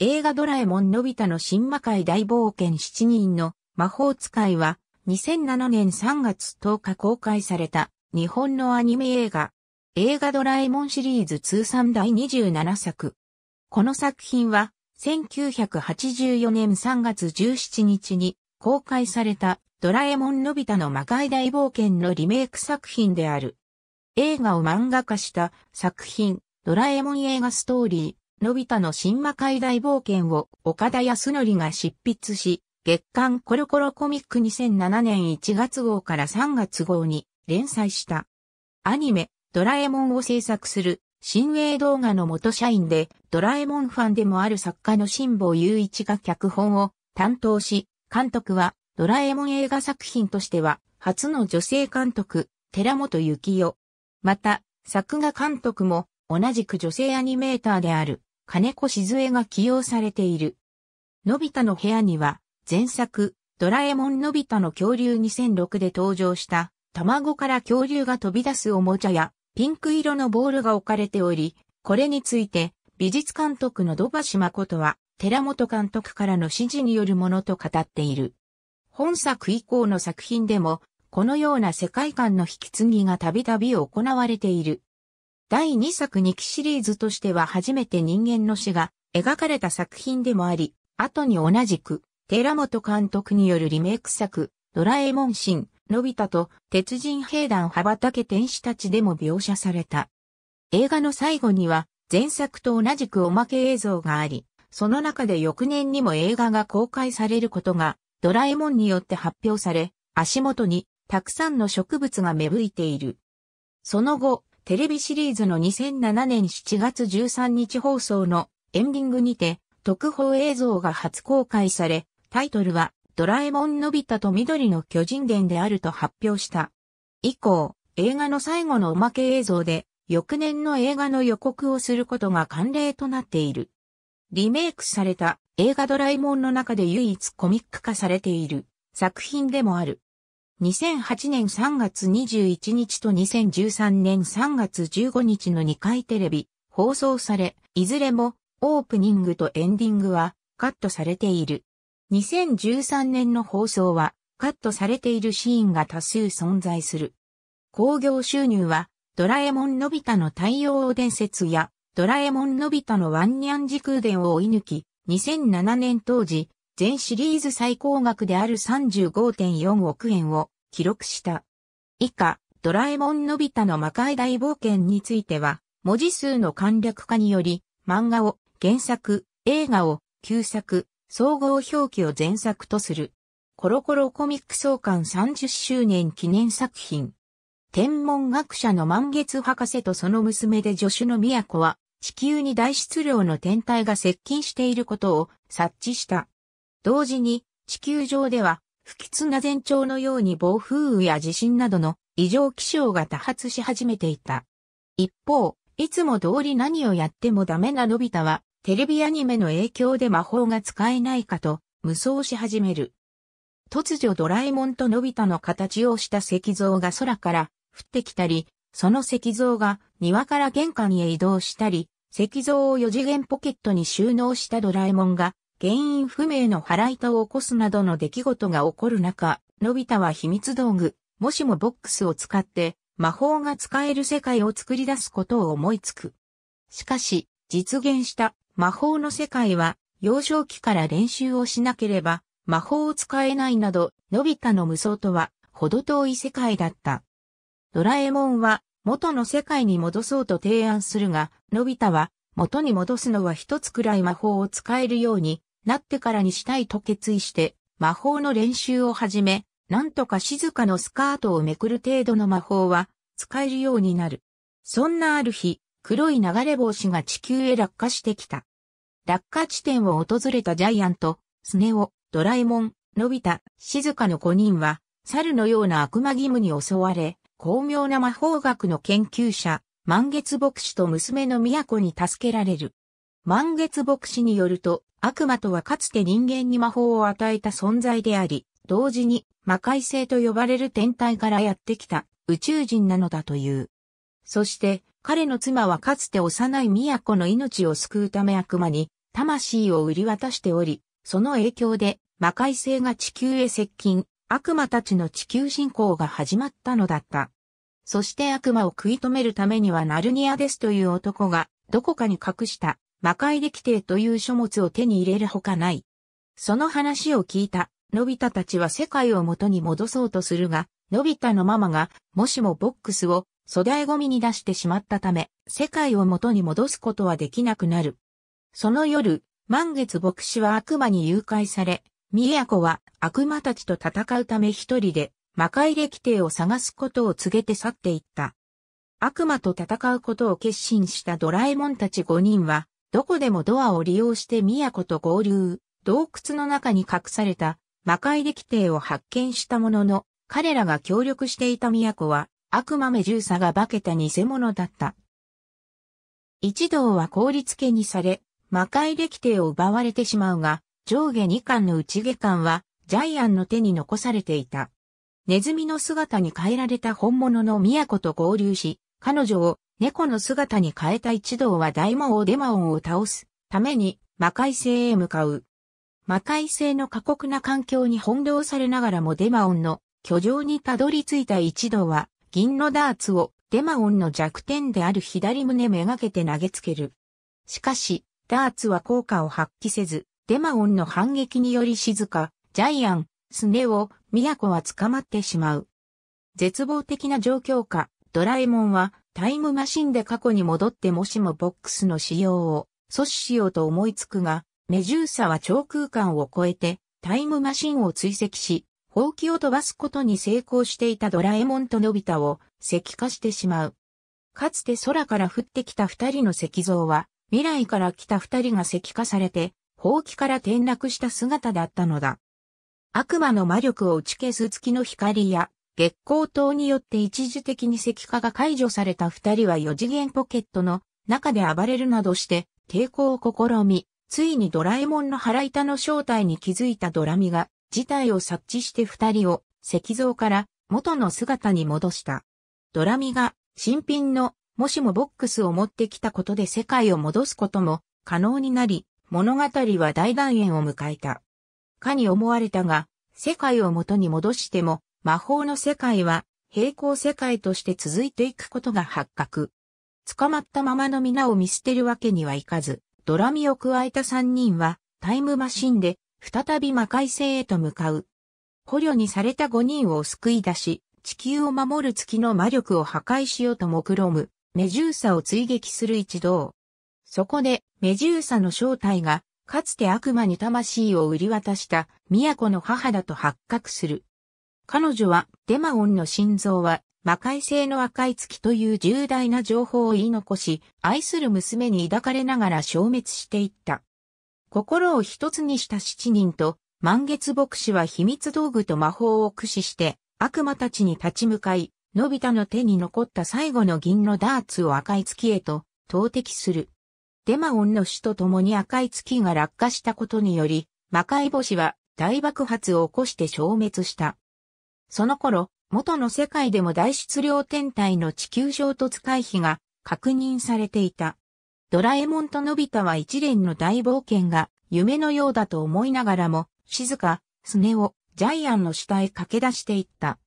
映画ドラえもんのび太の新魔界大冒険7人の魔法使いは2007年3月10日公開された日本のアニメ映画映画ドラえもんシリーズ通算第27作。この作品は1984年3月17日に公開されたドラえもんのび太の魔界大冒険のリメイク作品である。映画を漫画化した作品ドラえもん映画ストーリーのび太の新魔界大冒険を岡田康則が執筆し、月刊コロコロコミック2007年1月号から3月号に連載した。アニメ、ドラえもんを制作する、新鋭動画の元社員で、ドラえもんファンでもある作家の辛坊雄一が脚本を担当し、監督は、ドラえもん映画作品としては、初の女性監督、寺本幸代。また、作画監督も、同じく女性アニメーターである。金子静江が起用されている。のび太の部屋には、前作、ドラえもんのび太の恐竜2006で登場した、卵から恐竜が飛び出すおもちゃや、ピンク色のボールが置かれており、これについて、美術監督の土橋誠は、寺本監督からの指示によるものと語っている。本作以降の作品でも、このような世界観の引き継ぎがたびたび行われている。第2作2期シリーズとしては初めて人間の死が描かれた作品でもあり、後に同じく、寺本監督によるリメイク作、ドラえもん神、のび太と鉄人兵団羽ばたけ天使たちでも描写された。映画の最後には、前作と同じくおまけ映像があり、その中で翌年にも映画が公開されることが、ドラえもんによって発表され、足元にたくさんの植物が芽吹いている。その後、テレビシリーズの2007年7月13日放送のエンディングにて特報映像が初公開され、タイトルはドラえもんのび太と緑の巨人伝であると発表した。以降、映画の最後のおまけ映像で翌年の映画の予告をすることが慣例となっている。リメイクされた映画ドラえもんの中で唯一コミック化されている作品でもある。2008年3月21日と2013年3月15日の2回テレビ、放送され、いずれもオープニングとエンディングはカットされている。2013年の放送はカットされているシーンが多数存在する。興行収入はドラえもんのび太の太陽伝説やドラえもんのび太のワンニャン時空伝を追い抜き、2007年当時、全シリーズ最高額である35.4億円を記録した。以下、ドラえもんのび太の魔界大冒険については、文字数の簡略化により、漫画を原作、映画を旧作、総合表記を前作とする。コロコロコミック創刊30周年記念作品。天文学者の満月博士とその娘で助手の都は、地球に大質量の天体が接近していることを察知した。同時に、地球上では、不吉な前兆のように暴風雨や地震などの異常気象が多発し始めていた。一方、いつも通り何をやってもダメなのび太は、テレビアニメの影響で魔法が使えないかと、無双し始める。突如ドラえもんとのび太の形をした石像が空から降ってきたり、その石像が庭から玄関へ移動したり、石像を四次元ポケットに収納したドラえもんが原因不明の腹痛を起こすなどの出来事が起こる中、のび太は秘密道具、もしもボックスを使って、魔法が使える世界を作り出すことを思いつく。しかし、実現した魔法の世界は、幼少期から練習をしなければ、魔法を使えないなど、のび太の無双とは、ほど遠い世界だった。ドラえもんは、元の世界に戻そうと提案するが、のび太は、元に戻すのは一つくらい魔法を使えるようになってからにしたいと決意して、魔法の練習を始め、なんとか静かのスカートをめくる程度の魔法は使えるようになる。そんなある日、黒い流れ星が地球へ落下してきた。落下地点を訪れたジャイアント、スネオ、ドラえもん、のび太、静かの5人は、猿のような悪魔義務に襲われ、巧妙な魔法学の研究者、満月牧師と娘の都に助けられる。満月牧師によると、悪魔とはかつて人間に魔法を与えた存在であり、同時に魔界星と呼ばれる天体からやってきた宇宙人なのだという。そして彼の妻はかつて幼い都の命を救うため悪魔に魂を売り渡しており、その影響で魔界星が地球へ接近、悪魔たちの地球侵攻が始まったのだった。そして悪魔を食い止めるためにはナルニアですという男が、どこかに隠した、魔界歴帝という書物を手に入れるほかない。その話を聞いた、のび太たちは世界を元に戻そうとするが、のび太のママが、もしもボックスを粗大ゴミに出してしまったため、世界を元に戻すことはできなくなる。その夜、満月牧師は悪魔に誘拐され、ミヤコは悪魔たちと戦うため一人で魔界歴帝を探すことを告げて去っていった。悪魔と戦うことを決心したドラえもんたち5人は、どこでもドアを利用して都と合流、洞窟の中に隠された魔界歴帝を発見したものの、彼らが協力していた都は、悪魔メジューサが化けた偽物だった。一同は凍り付けにされ、魔界歴帝を奪われてしまうが、上下2巻の内下巻は、ジャイアンの手に残されていた。ネズミの姿に変えられた本物の都と合流し、彼女を猫の姿に変えた一同は大魔王デマオンを倒すために魔界星へ向かう。魔界星の過酷な環境に翻弄されながらもデマオンの居城にたどり着いた一同は銀のダーツをデマオンの弱点である左胸めがけて投げつける。しかし、ダーツは効果を発揮せず、デマオンの反撃により静か、ジャイアン、スネを、都は捕まってしまう。絶望的な状況下、ドラえもんはタイムマシンで過去に戻ってもしもボックスの使用を阻止しようと思いつくが、メジューサは超空間を超えてタイムマシンを追跡し、放棄を飛ばすことに成功していたドラえもんとのび太を石化してしまう。かつて空から降ってきた二人の石像は、未来から来た二人が石化されて、放棄から転落した姿だったのだ。悪魔の魔力を打ち消す月の光や月光灯によって一時的に石化が解除された二人は四次元ポケットの中で暴れるなどして抵抗を試み、ついにドラえもんの腹板の正体に気づいたドラミが事態を察知して二人を石像から元の姿に戻した。ドラミが新品のもしもボックスを持ってきたことで世界を戻すことも可能になり、物語は大団円を迎えた。かに思われたが、世界を元に戻しても、魔法の世界は、平行世界として続いていくことが発覚。捕まったままの皆を見捨てるわけにはいかず、ドラミを加えた三人は、タイムマシンで、再び魔界星へと向かう。捕虜にされた五人を救い出し、地球を守る月の魔力を破壊しようと目論む、メジューサを追撃する一同。そこで、メジューサの正体が、かつて悪魔に魂を売り渡した都の母だと発覚する。彼女はデマオンの心臓は魔界性の赤い月という重大な情報を言い残し、愛する娘に抱かれながら消滅していった。心を一つにした七人と、満月牧師は秘密道具と魔法を駆使して悪魔たちに立ち向かい、のび太の手に残った最後の銀のダーツを赤い月へと投擲する。デマオンの死とともに赤い月が落下したことにより、魔界星は大爆発を起こして消滅した。その頃、元の世界でも大質量天体の地球衝突回避が確認されていた。ドラえもんとのび太は一連の大冒険が夢のようだと思いながらも、静か、スネをジャイアンの下へ駆け出していった。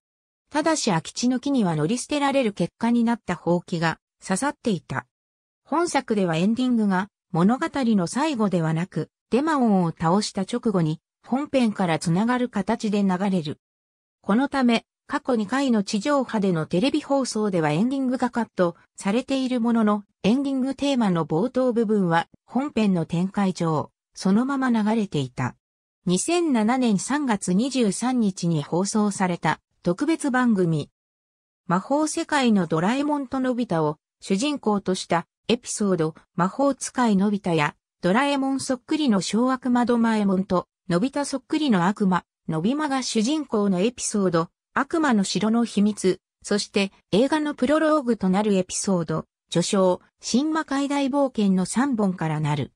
ただし空き地の木には乗り捨てられる結果になったほうが刺さっていた。本作ではエンディングが物語の最後ではなく、デマオンを倒した直後に本編からつながる形で流れる。このため、過去2回の地上波でのテレビ放送ではエンディングがカットされているものの、エンディングテーマの冒頭部分は本編の展開上、そのまま流れていた。2007年3月23日に放送された特別番組。魔法世界のドラえもんとのび太を主人公としたエピソード、魔法使いのび太や、ドラえもんそっくりの小悪魔ドマエモンと、のび太そっくりの悪魔、のびまが主人公のエピソード、悪魔の城の秘密、そして映画のプロローグとなるエピソード、序章、新魔界大冒険の3本からなる。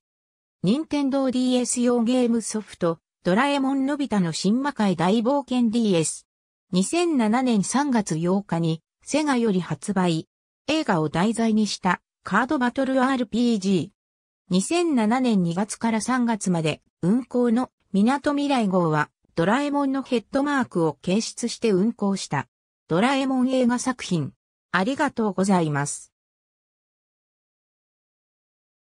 任天堂 DS 用ゲームソフト、ドラえもんのび太の新魔界大冒険 DS。2007年3月8日に、セガより発売。映画を題材にしたカードバトル RPG。2007年2月から3月まで運行の港未来号はドラえもんのヘッドマークを掲出して運行した。ドラえもん映画作品。ありがとうございます。